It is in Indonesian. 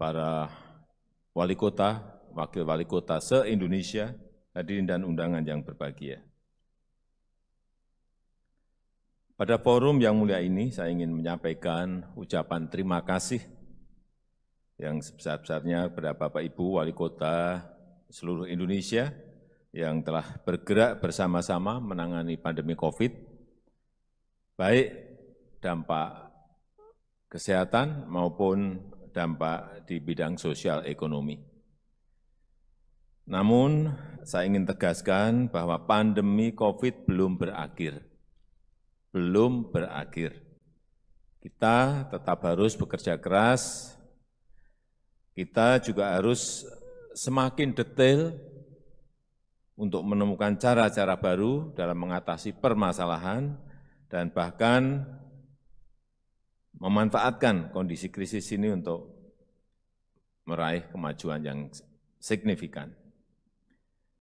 para wali kota, wakil wali kota se-Indonesia, hadirin dan undangan yang berbahagia. Pada forum yang mulia ini, saya ingin menyampaikan ucapan terima kasih yang sebesar-besarnya kepada Bapak Ibu Wali Kota seluruh Indonesia yang telah bergerak bersama-sama menangani pandemi COVID, baik dampak kesehatan maupun dampak di bidang sosial ekonomi. Namun, saya ingin tegaskan bahwa pandemi COVID belum berakhir. Belum berakhir. Kita tetap harus bekerja keras, kita juga harus semakin detail untuk menemukan cara-cara baru dalam mengatasi permasalahan dan bahkan memanfaatkan kondisi krisis ini untuk meraih kemajuan yang signifikan